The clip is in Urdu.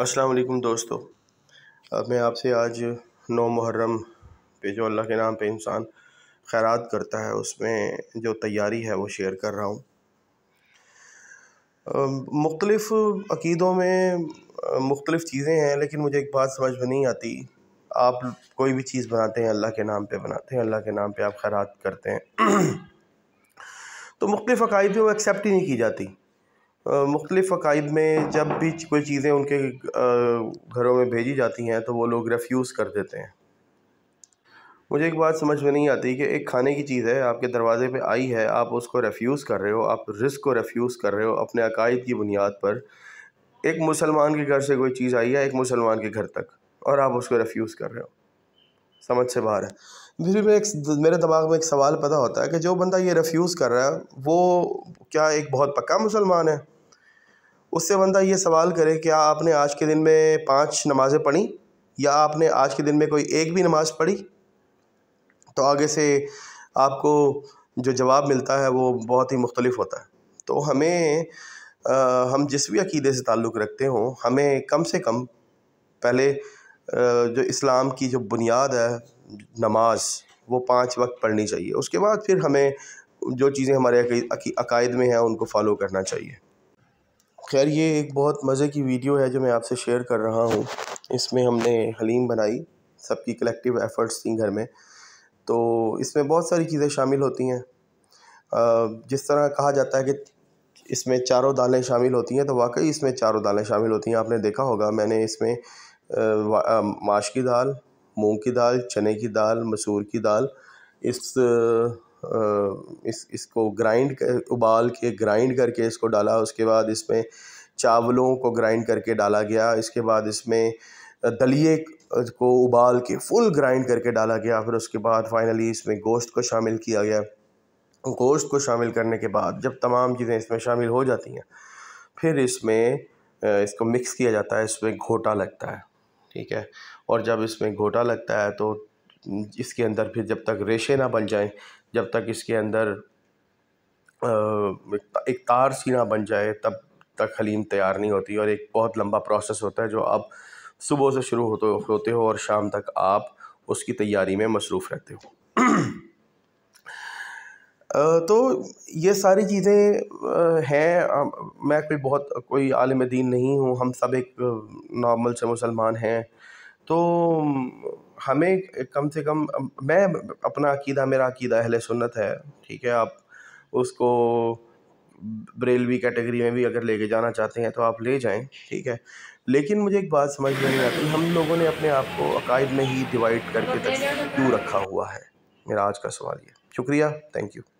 السلام علیکم اب میں آپ سے آج نو محرم پہ جو اللہ کے نام پہ انسان خیرات کرتا ہے اس میں جو تیاری ہے وہ شیئر کر رہا ہوں مختلف عقیدوں میں مختلف چیزیں ہیں لیکن مجھے ایک بات سمجھ میں نہیں آتی آپ کوئی بھی چیز بناتے ہیں اللہ کے نام پہ بناتے ہیں اللہ کے نام پہ آپ خیرات کرتے ہیں تو مختلف میں وہ ایکسیپٹ ہی نہیں کی جاتی مختلف عقائد میں جب بھی کوئی چیزیں ان کے گھروں میں بھیجی جاتی ہیں تو وہ لوگ ریفیوز کر دیتے ہیں مجھے ایک بات سمجھ میں نہیں آتی کہ ایک کھانے کی چیز ہے آپ کے دروازے پہ آئی ہے آپ اس کو ریفیوز کر رہے ہو آپ رزق کو ریفیوز کر رہے ہو اپنے عقائد کی بنیاد پر ایک مسلمان کے گھر سے کوئی چیز آئی ہے ایک مسلمان کے گھر تک اور آپ اس کو ریفیوز کر رہے ہو سمجھ سے باہر ہے میں ایک میرے دماغ میں ایک سوال پتہ ہوتا ہے کہ جو بندہ یہ ریفیوز کر رہا ہے وہ کیا ایک بہت پکا مسلمان ہے اس سے بندہ یہ سوال کرے کیا آپ نے آج کے دن میں پانچ نمازیں پڑھیں یا آپ نے آج کے دن میں کوئی ایک بھی نماز پڑھی تو آگے سے آپ کو جو جواب ملتا ہے وہ بہت ہی مختلف ہوتا ہے تو ہمیں ہم جس بھی عقیدے سے تعلق رکھتے ہوں ہمیں کم سے کم پہلے جو اسلام کی جو بنیاد ہے نماز وہ پانچ وقت پڑھنی چاہیے اس کے بعد پھر ہمیں جو چیزیں ہمارے عقائد میں ہیں ان کو فالو کرنا چاہیے خیر یہ ایک بہت مزے کی ویڈیو ہے جو میں آپ سے شیئر کر رہا ہوں اس میں ہم نے حلیم بنائی سب کی کلیکٹیو ایفرٹس تھیں گھر میں تو اس میں بہت ساری چیزیں شامل ہوتی ہیں جس طرح کہا جاتا ہے کہ اس میں چاروں دالیں شامل ہوتی ہیں تو واقعی اس میں چاروں دالیں شامل ہوتی ہیں آپ نے دیکھا ہوگا میں نے اس میں ماش کی دال مونگ کی دال چنے کی دال مسور کی دال اس اس اس کو گرائنڈ ابال کے گرائنڈ کر کے اس کو ڈالا اس کے بعد اس میں چاولوں کو گرائنڈ کر کے ڈالا گیا اس کے بعد اس میں دلیے کو ابال کے فل گرائنڈ کر کے ڈالا گیا پھر اس کے بعد فائنلی اس میں گوشت کو شامل کیا گیا گوشت کو شامل کرنے کے بعد جب تمام چیزیں اس میں شامل ہو جاتی ہیں پھر اس میں اس کو مکس کیا جاتا ہے اس میں گھوٹا لگتا ہے ٹھیک ہے اور جب اس میں گھوٹا لگتا ہے تو اس کے اندر پھر جب تک ریشے نہ بن جائیں جب تک اس کے اندر ایک تار سی نہ بن جائے تب تک حلیم تیار نہیں ہوتی اور ایک بہت لمبا پروسیس ہوتا ہے جو آپ صبح سے شروع ہوتے ہوتے ہو اور شام تک آپ اس کی تیاری میں مصروف رہتے ہو تو یہ ساری چیزیں ہیں میں کوئی بہت کوئی عالم دین نہیں ہوں ہم سب ایک نارمل سے مسلمان ہیں تو ہمیں کم سے کم میں اپنا عقیدہ میرا عقیدہ اہل سنت ہے ٹھیک ہے آپ اس کو بریلوی کیٹیگری میں بھی اگر لے کے جانا چاہتے ہیں تو آپ لے جائیں ٹھیک ہے لیکن مجھے ایک بات سمجھ میں نہیں آتی ہم لوگوں نے اپنے آپ کو عقائد میں ہی ڈیوائڈ کر کے کیوں رکھا ہوا ہے میرا آج کا سوال یہ شکریہ تھینک یو